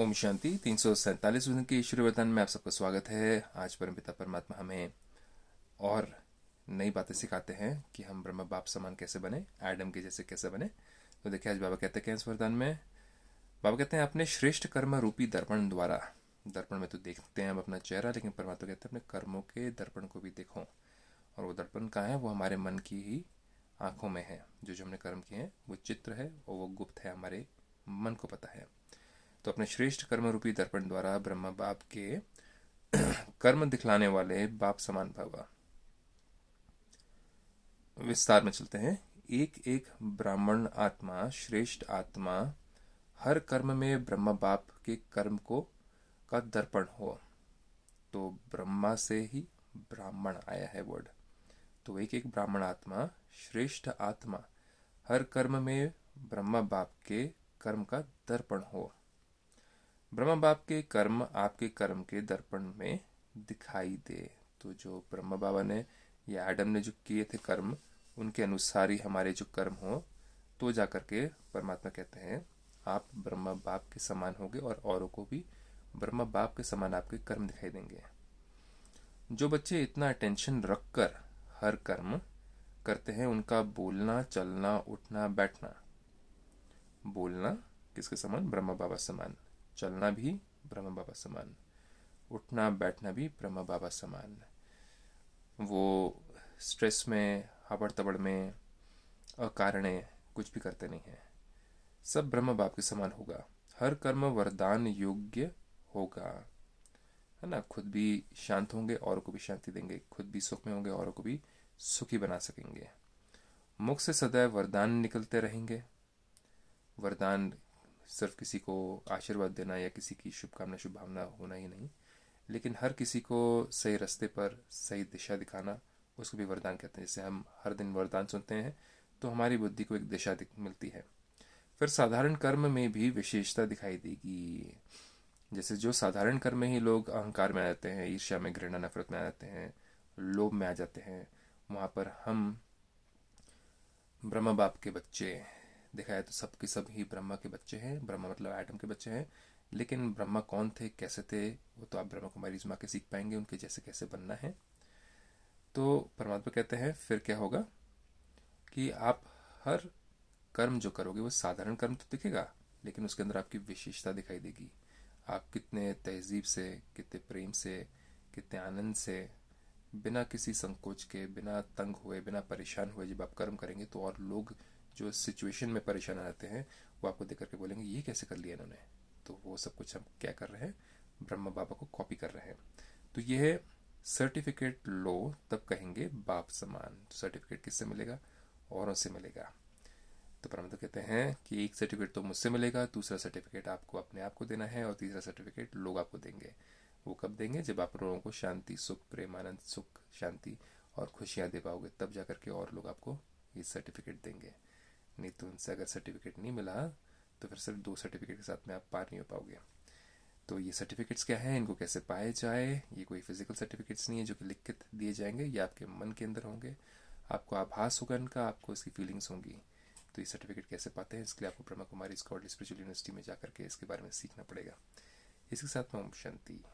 ओम शांति तीन सौ सैंतालीस के वर्तन में आप सबका स्वागत है आज परमपिता परमात्मा हमें और नई बातें सिखाते हैं कि हम ब्रह्म बाप समान कैसे बने एडम के जैसे कैसे बने तो देखिए आज बाबा कहते हैं इस वरदान में बाबा कहते हैं अपने श्रेष्ठ कर्म रूपी दर्पण द्वारा दर्पण में तो देखते हैं हम अपना चेहरा लेकिन परमात्मा कहते हैं अपने कर्मों के दर्पण को भी देखो और वो दर्पण कहाँ है वो हमारे मन की ही आंखों में है जो जो हमने कर्म किए हैं वो चित्र है और वो गुप्त है हमारे मन को पता है तो अपने श्रेष्ठ कर्म रूपी दर्पण द्वारा ब्रह्मा बाप के कर्म दिखलाने वाले बाप समान भावा विस्तार में चलते हैं एक एक ब्राह्मण आत्मा श्रेष्ठ आत्मा हर कर्म में ब्रह्मा बाप के कर्म को का दर्पण हो तो ब्रह्मा से ही ब्राह्मण आया है वर्ड तो एक एक ब्राह्मण आत्मा श्रेष्ठ आत्मा हर कर्म में ब्रह्मा बाप के कर्म का दर्पण हो ब्रह्म बाप के कर्म आपके कर्म के दर्पण में दिखाई दे तो जो ब्रह्म बाबा ने या एडम ने जो किए थे कर्म उनके अनुसार ही हमारे जो कर्म हो तो जा करके परमात्मा कहते हैं आप ब्रह्म बाप के समान होंगे और औरों को भी ब्रह्म बाप के समान आपके कर्म दिखाई देंगे जो बच्चे इतना अटेंशन रख कर हर कर्म करते हैं उनका बोलना चलना उठना बैठना बोलना किसके समान ब्रह्म बाबा समान चलना भी ब्रह्म बाबा समान उठना बैठना भी ब्रह्म बाबा समान वो स्ट्रेस में हबड़ तबड़ में अकारणे कुछ भी करते नहीं हैं सब ब्रह्म बाप के समान होगा हर कर्म वरदान योग्य होगा है ना खुद भी शांत होंगे औरों को भी शांति देंगे खुद भी सुख में होंगे औरों को भी सुखी बना सकेंगे मुख से सदैव वरदान निकलते रहेंगे वरदान सिर्फ किसी को आशीर्वाद देना या किसी की शुभकामना शुभभावना होना ही नहीं लेकिन हर किसी को सही रास्ते पर सही दिशा दिखाना उसको भी वरदान कहते हैं जैसे हम हर दिन वरदान सुनते हैं तो हमारी बुद्धि को एक दिशा मिलती है फिर साधारण कर्म में भी विशेषता दिखाई देगी जैसे जो साधारण कर्म ही लोग अहंकार में आ जाते हैं ईर्ष्या में घृणा नफरत में आ जाते हैं लोभ में आ जाते हैं वहाँ पर हम ब्रह्म बाप के बच्चे देखा जाए तो सब के सब ही ब्रह्मा के बच्चे हैं ब्रह्मा मतलब एटम के बच्चे हैं लेकिन ब्रह्मा कौन थे कैसे थे वो तो आप ब्रह्मा कुमारी जमा के सीख पाएंगे उनके जैसे कैसे बनना है तो परमात्मा कहते हैं फिर क्या होगा कि आप हर कर्म जो करोगे वो साधारण कर्म तो दिखेगा लेकिन उसके अंदर आपकी विशेषता दिखाई देगी आप कितने तहजीब से कितने प्रेम से कितने आनंद से बिना किसी संकोच के बिना तंग हुए बिना परेशान हुए जब आप कर्म करेंगे तो और लोग जो सिचुएशन में परेशान आते हैं वो आपको देख करके बोलेंगे ये कैसे कर लिया इन्होंने तो वो सब कुछ हम क्या कर रहे हैं ब्रह्मा बाबा को कॉपी कर रहे हैं तो ये है सर्टिफिकेट लो तब कहेंगे बाप समान तो सर्टिफिकेट किससे मिलेगा औरों से मिलेगा तो परम तो कहते हैं कि एक सर्टिफिकेट तो मुझसे मिलेगा दूसरा सर्टिफिकेट आपको अपने आप को देना है और तीसरा सर्टिफिकेट लोग आपको देंगे वो कब देंगे जब आप लोगों को शांति सुख प्रेम आनंद सुख शांति और खुशियाँ दे पाओगे तब जा करके और लोग आपको ये सर्टिफिकेट देंगे नहीं तो उनसे अगर सर्टिफिकेट नहीं मिला तो फिर सिर्फ दो सर्टिफिकेट के साथ में आप पार नहीं हो पाओगे तो ये सर्टिफिकेट्स क्या हैं इनको कैसे पाए जाए ये कोई फिजिकल सर्टिफिकेट्स नहीं है जो कि लिखित दिए जाएंगे ये आपके मन के अंदर होंगे आपको आभास होगा इनका आपको इसकी फीलिंग्स होंगी तो ये सर्टिफिकेट कैसे पाते हैं इसके लिए आपको ब्रह्मा कुमारी स्कॉटली स्पिरिचुअल यूनिवर्सिटी में जा करके इसके बारे में सीखना पड़ेगा इसके साथ में ओम शांति